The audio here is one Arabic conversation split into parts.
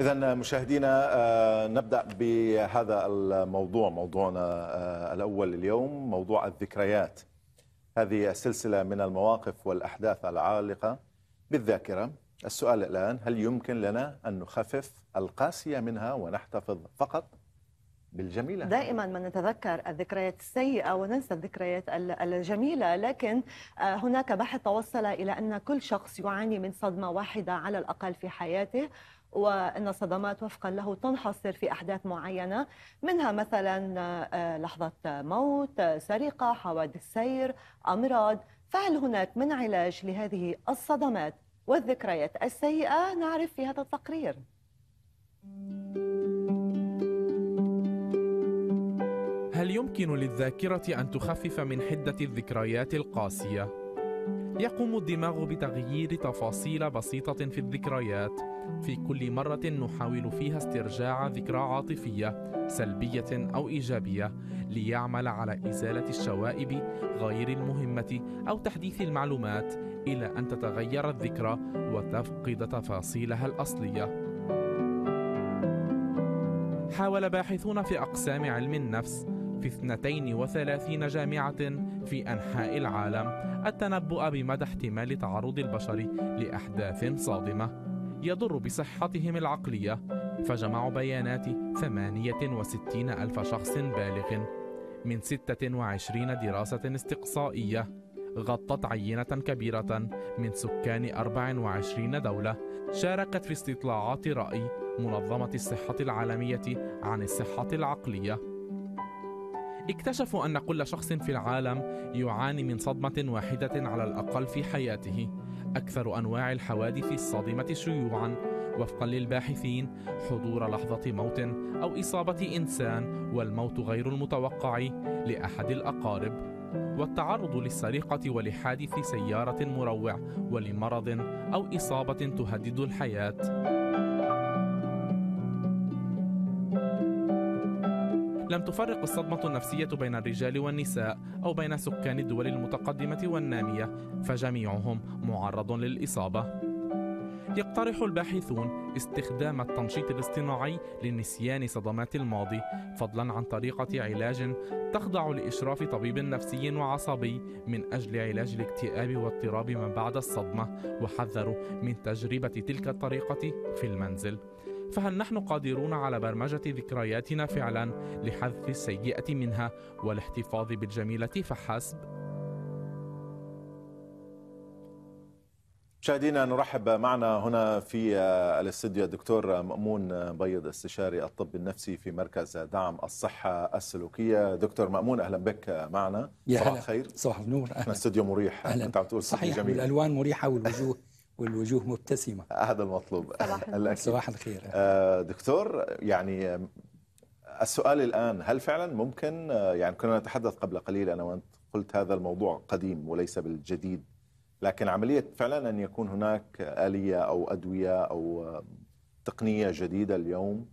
إذا مشاهدينا آه، نبدأ بهذا الموضوع موضوعنا آه، الأول اليوم موضوع الذكريات هذه سلسلة من المواقف والأحداث العالقة بالذاكرة السؤال الآن هل يمكن لنا أن نخفف القاسية منها ونحتفظ فقط بالجميلة دائما ما نتذكر الذكريات السيئة وننسى الذكريات الجميلة لكن آه، هناك بحث توصل إلى أن كل شخص يعاني من صدمة واحدة على الأقل في حياته وأن الصدمات وفقا له تنحصر في أحداث معينة منها مثلا آه، لحظة موت سرقة حوادث سير أمراض فهل هناك من علاج لهذه الصدمات والذكريات السيئة نعرف في هذا التقرير هل يمكن للذاكرة أن تخفف من حدة الذكريات القاسية؟ يقوم الدماغ بتغيير تفاصيل بسيطة في الذكريات في كل مرة نحاول فيها استرجاع ذكرى عاطفية سلبية أو إيجابية ليعمل على إزالة الشوائب غير المهمة أو تحديث المعلومات إلى أن تتغير الذكرى وتفقد تفاصيلها الأصلية. حاول باحثون في أقسام علم النفس في 32 جامعة في أنحاء العالم التنبؤ بمدى احتمال تعرض البشر لأحداث صادمة يضر بصحتهم العقلية فجمعوا بيانات 68 ألف شخص بالغ من 26 دراسة استقصائية غطت عينة كبيرة من سكان 24 دولة شاركت في استطلاعات رأي منظمة الصحة العالمية عن الصحة العقلية اكتشفوا أن كل شخص في العالم يعاني من صدمة واحدة على الأقل في حياته أكثر أنواع الحوادث الصادمة شيوعا وفقا للباحثين حضور لحظة موت أو إصابة إنسان والموت غير المتوقع لأحد الأقارب والتعرض للسرقة ولحادث سيارة مروع ولمرض أو إصابة تهدد الحياة لم تفرق الصدمة النفسية بين الرجال والنساء أو بين سكان الدول المتقدمة والنامية فجميعهم معرض للإصابة يقترح الباحثون استخدام التنشيط الاصطناعي لنسيان صدمات الماضي فضلا عن طريقة علاج تخضع لإشراف طبيب نفسي وعصبي من أجل علاج الاكتئاب واضطراب ما بعد الصدمة وحذروا من تجربة تلك الطريقة في المنزل فهل نحن قادرون على برمجة ذكرياتنا فعلا لحذف السيئة منها والاحتفاظ بالجميلة فحسب؟ مشاهدينا نرحب معنا هنا في آه، الاستديو الدكتور مأمون بيض استشاري الطب النفسي في مركز دعم الصحة السلوكية دكتور مأمون أهلا بك معنا يا صباح الخير صباح النور أهلا الاستديو مريح أهلا. أنت عم تقول صحيح جميل. الألوان مريحة والوجوه والوجوه مبتسمة هذا المطلوب صباح الخير آه دكتور يعني السؤال الآن هل فعلا ممكن آه، يعني كنا نتحدث قبل قليل أنا وأنت قلت هذا الموضوع قديم وليس بالجديد لكن عملية فعلا أن يكون هناك آلية أو أدوية أو آه، تقنية جديدة اليوم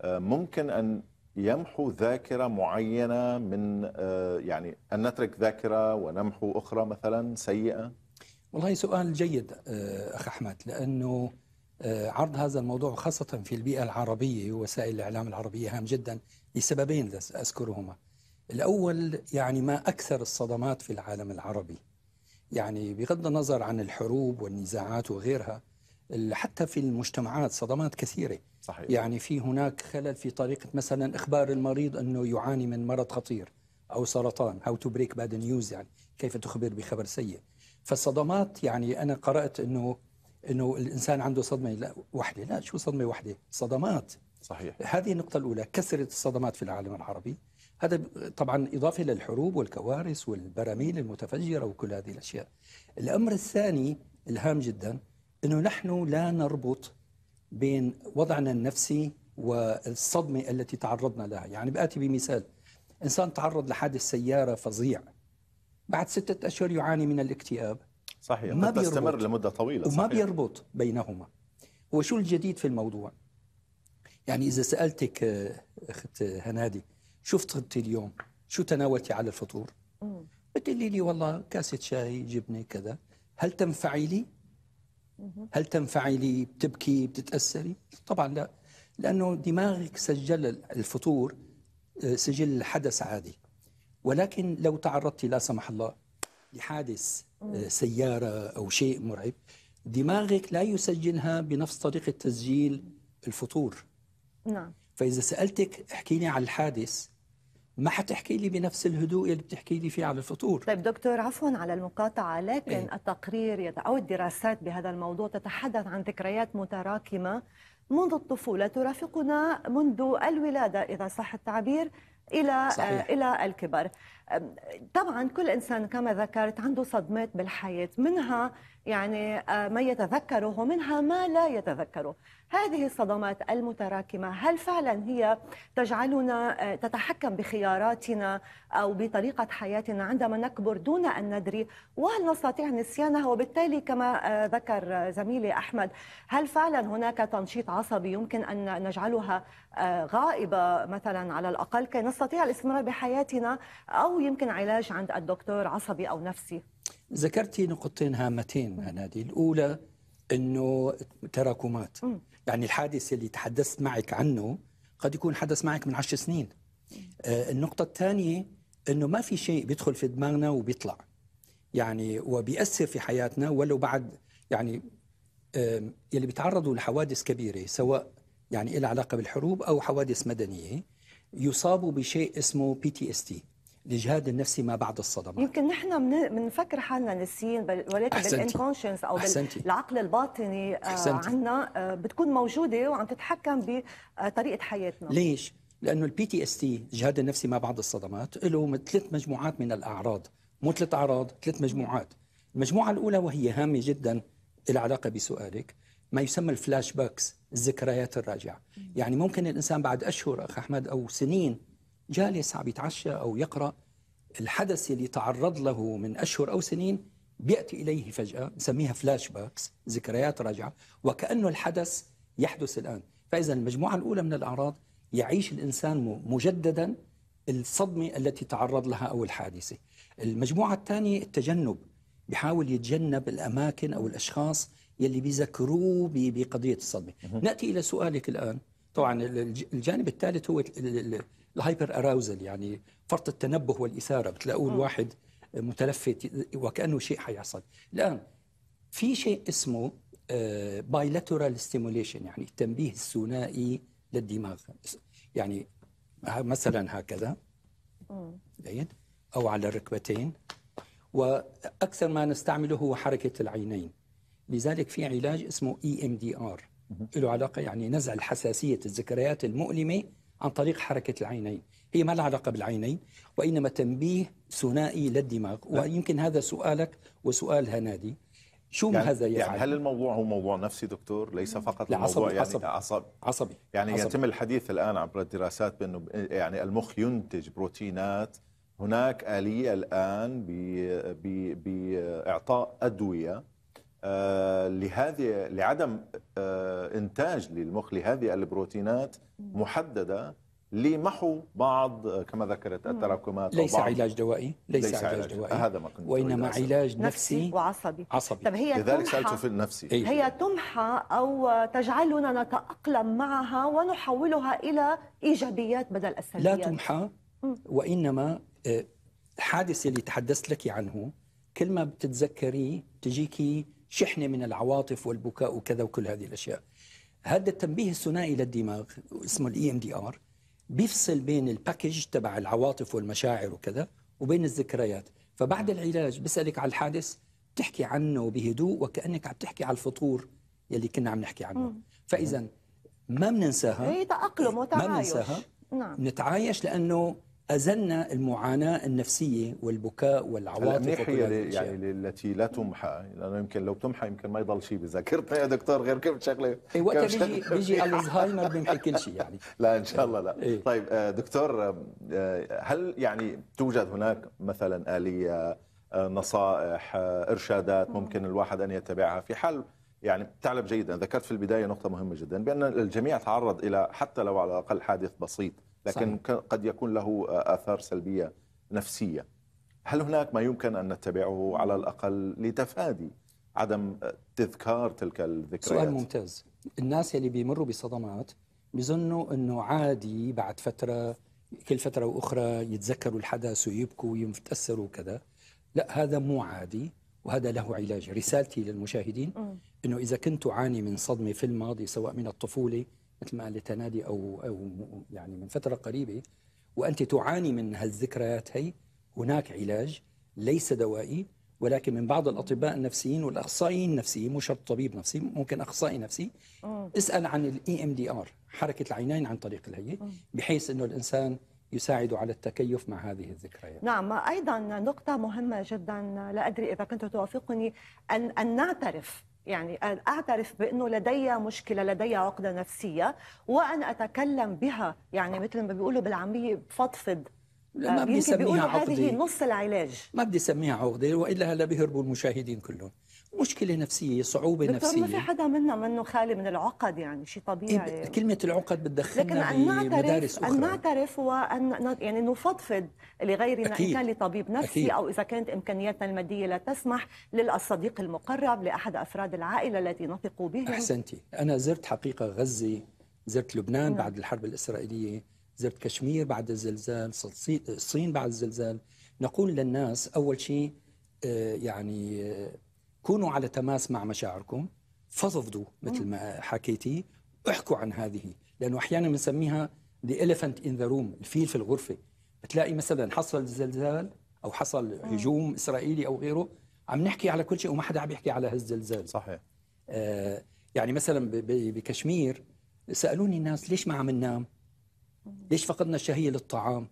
آه، ممكن أن يمحو ذاكرة معينة من يعني أن نترك ذاكرة ونمحو أخرى مثلا سيئة والله سؤال جيد آه، أخ أحمد لأنه آه، عرض هذا الموضوع خاصة في البيئة العربية ووسائل الإعلام العربية هام جدا لسببين أذكرهما الأول يعني ما أكثر الصدمات في العالم العربي يعني بغض النظر عن الحروب والنزاعات وغيرها حتى في المجتمعات صدمات كثيرة صحيح. يعني في هناك خلل في طريقة مثلا إخبار المريض أنه يعاني من مرض خطير أو سرطان how to break bad news يعني كيف تخبر بخبر سيء فالصدمات يعني انا قرات انه انه الانسان عنده صدمه لا وحده لا شو صدمه وحده صدمات صحيح هذه النقطه الاولى كثرت الصدمات في العالم العربي هذا طبعا اضافه للحروب والكوارث والبراميل المتفجره وكل هذه الاشياء الامر الثاني الهام جدا انه نحن لا نربط بين وضعنا النفسي والصدمه التي تعرضنا لها يعني باتي بمثال انسان تعرض لحادث سياره فظيع بعد ستة أشهر يعاني من الاكتئاب صحيح ما بيستمر لمدة طويلة وما صحيح. بيربط بينهما وشو الجديد في الموضوع يعني إذا سألتك آه، أخت هنادي شو فطرتي اليوم شو تناولتي على الفطور بتقولي لي والله كاسة شاي جبنة كذا هل تنفعي لي هل تنفعي لي بتبكي بتتأثري طبعا لا لأنه دماغك سجل الفطور آه، سجل حدث عادي ولكن لو تعرضت لا سمح الله لحادث آه، سيارة أو شيء مرعب دماغك لا يسجلها بنفس طريقة تسجيل الفطور نعم فإذا سألتك احكي لي عن الحادث ما حتحكي لي بنفس الهدوء اللي بتحكي لي فيه على الفطور طيب دكتور عفوا على المقاطعة لكن إيه؟ التقرير أو الدراسات بهذا الموضوع تتحدث عن ذكريات متراكمة منذ الطفولة ترافقنا منذ الولادة إذا صح التعبير الى آه، صحيح. الى الكبر طبعا كل انسان كما ذكرت عنده صدمات بالحياه منها يعني آه، ما يتذكره ومنها ما لا يتذكره هذه الصدمات المتراكمه هل فعلا هي تجعلنا آه، تتحكم بخياراتنا او بطريقه حياتنا عندما نكبر دون ان ندري وهل نستطيع نسيانها وبالتالي كما آه، ذكر زميلي احمد هل فعلا هناك تنشيط عصبي يمكن ان نجعلها غائبه مثلا على الاقل كي نستطيع الاستمرار بحياتنا او أو يمكن علاج عند الدكتور عصبي أو نفسي ذكرتي نقطتين هامتين هنادي الأولى أنه تراكمات يعني الحادث اللي تحدثت معك عنه قد يكون حدث معك من عشر سنين آه، النقطة الثانية أنه ما في شيء بيدخل في دماغنا وبيطلع يعني وبيأثر في حياتنا ولو بعد يعني يلي بيتعرضوا لحوادث كبيرة سواء يعني إلى علاقة بالحروب أو حوادث مدنية يصابوا بشيء اسمه بي تي اس تي الاجهاد النفسي ما بعد الصدمه يمكن نحن بنفكر حالنا نسيين ولكن بالانكونشنس او أحسنتي. بالعقل الباطني آه، أحسنتي. عنا آه، بتكون موجوده وعم تتحكم بطريقه حياتنا ليش؟ لانه البي تي اس تي الاجهاد النفسي ما بعد الصدمات له ثلاث مجموعات من الاعراض مو ثلاث اعراض ثلاث مجموعات المجموعه الاولى وهي هامه جدا العلاقه بسؤالك ما يسمى الفلاش باكس الذكريات الراجعه يعني ممكن الانسان بعد اشهر اخ احمد او سنين جالس عم يتعشى أو يقرأ الحدث اللي تعرض له من أشهر أو سنين بيأتي إليه فجأة نسميها فلاش باكس ذكريات راجعة وكأنه الحدث يحدث الآن فإذا المجموعة الأولى من الأعراض يعيش الإنسان مجددا الصدمة التي تعرض لها أو الحادثة المجموعة الثانية التجنب بحاول يتجنب الأماكن أو الأشخاص يلي بيذكروه بقضية الصدمة نأتي إلى سؤالك الآن طبعا الجانب الثالث هو الهايبر اراوزل يعني فرط التنبه والاثاره بتلاقوه الواحد متلفت وكانه شيء حيحصل الان في شيء اسمه بايلاترال آه، ستيموليشن يعني التنبيه الثنائي للدماغ يعني مثلا هكذا جيد او على الركبتين واكثر ما نستعمله هو حركه العينين لذلك في علاج اسمه اي ام دي ار له علاقه يعني نزع الحساسيه الذكريات المؤلمه عن طريق حركة العينين هي ما لها علاقة بالعينين وإنما تنبيه ثنائي للدماغ لا. نعم. ويمكن هذا سؤالك وسؤال هنادي شو يعني هذا يفعل؟ يعني هل الموضوع هو موضوع نفسي دكتور؟ ليس فقط لا الموضوع عصبي يعني عصبي عصبي يعني عصبي يتم الحديث الان عبر الدراسات بانه يعني المخ ينتج بروتينات هناك آلية الآن بإعطاء أدوية آه، لهذه لعدم آه، انتاج للمخ لهذه البروتينات محدده لمحو بعض كما ذكرت التراكمات ليس علاج دوائي ليس, ليس علاج, علاج دوائي هذا ما كنت وانما علاج نفسي, نفسي وعصبي عصبي طب هي لذلك سالته في النفسي إيه. هي تمحى او تجعلنا نتاقلم معها ونحولها الى ايجابيات بدل السلبيات لا تمحى وانما الحادث آه، اللي تحدثت لك عنه كل ما بتتذكريه تجيكي شحنة من العواطف والبكاء وكذا وكل هذه الأشياء هذا التنبيه الثنائي للدماغ اسمه الاي ام دي ار بيفصل بين الباكج تبع العواطف والمشاعر وكذا وبين الذكريات فبعد العلاج بسألك على الحادث بتحكي عنه بهدوء وكأنك عم تحكي على الفطور يلي كنا عم نحكي عنه فإذا ما بننساها هي إيه، تأقلم وتعايش ما بننساها نعم نتعايش لأنه أزلنا المعاناة النفسية والبكاء والعواطف الناحية يعني التي لا تمحى لأنه يمكن لو تمحى يمكن ما يضل شيء بذاكرتنا يا دكتور غير كيف شغلة اي وقتها بيجي بيجي الزهايمر بيمحي كل شيء يعني لا إن شاء الله لا إيه؟ طيب آه، دكتور آه، هل يعني توجد هناك مثلا آلية آه، نصائح إرشادات ممكن الواحد أن يتبعها في حال يعني تعلم جيدا ذكرت في البداية نقطة مهمة جدا بأن الجميع تعرض إلى حتى لو على الأقل حادث بسيط لكن صحيح. قد يكون له آه، آثار سلبية نفسية هل هناك ما يمكن أن نتبعه على الأقل لتفادي عدم آه، تذكار تلك الذكريات سؤال ممتاز الناس اللي بيمروا بصدمات بيظنوا أنه عادي بعد فترة كل فترة وأخرى يتذكروا الحدث ويبكوا ويتأثروا وكذا لا هذا مو عادي وهذا له علاج رسالتي للمشاهدين أنه إذا كنت تعاني من صدمة في الماضي سواء من الطفولة مثل ما قالت نادي او او يعني من فتره قريبه وانت تعاني من هالذكريات هي هناك علاج ليس دوائي ولكن من بعض الاطباء النفسيين والاخصائيين النفسيين مو شرط طبيب نفسي ممكن اخصائي نفسي أوه. اسال عن الاي ام دي ار حركه العينين عن طريق الهيئه بحيث انه الانسان يساعد على التكيف مع هذه الذكريات نعم أيضا نقطة مهمة جدا لا أدري إذا كنت توافقني أن, أن نعترف يعني أن أعترف بأنه لدي مشكلة لدي عقدة نفسية وأن أتكلم بها يعني مثل ما بيقولوا بالعامية بفضفض لا ما آه، بدي اسميها عقده هذه نص العلاج ما بدي اسميها عقده والا هلا بيهربوا المشاهدين كلهم مشكلة نفسية صعوبة نفسية ما في حدا منا منه خالي من العقد يعني شيء إيه، طبيعي إيه كلمة العقد بتدخلنا لكن أن نعترف أن نعترف وأن يعني نفضفض لغيرنا أكيد. إن كان لطبيب نفسي أكيد. أو إذا كانت إمكانياتنا المادية لا تسمح للصديق المقرب لأحد أفراد العائلة التي نثق بهم أحسنتي أنا زرت حقيقة غزة زرت لبنان نعم. بعد الحرب الإسرائيلية زرت كشمير بعد الزلزال الصين بعد الزلزال نقول للناس أول شيء آه، يعني آه، كونوا على تماس مع مشاعركم فضفضوا مثل ما حكيتي احكوا عن هذه لانه احيانا بنسميها ذا elephant ان ذا روم الفيل في الغرفه بتلاقي مثلا حصل زلزال او حصل هجوم اسرائيلي او غيره عم نحكي على كل شيء وما حدا عم يحكي على هالزلزال صحيح آه يعني مثلا بكشمير سالوني الناس ليش ما عم ننام؟ ليش فقدنا الشهيه للطعام؟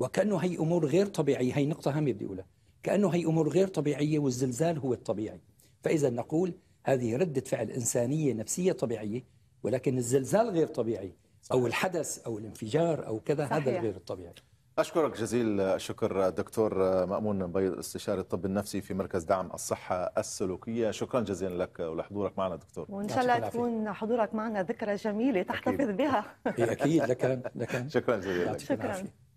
وكانه هي امور غير طبيعيه، هي نقطه هامه بدي اقولها، كانه هي امور غير طبيعيه والزلزال هو الطبيعي. فإذا نقول هذه ردة فعل إنسانية نفسية طبيعية ولكن الزلزال غير طبيعي أو الحدث أو الانفجار أو كذا صحيح. هذا غير الطبيعي أشكرك جزيل الشكر دكتور مأمون بيض استشاري الطب النفسي في مركز دعم الصحة السلوكية شكرا جزيلا لك ولحضورك معنا دكتور وإن شاء الله تكون حضورك معنا ذكرى جميلة تحتفظ بها إيه، أكيد لكن لكن شكرا جزيلا شكرا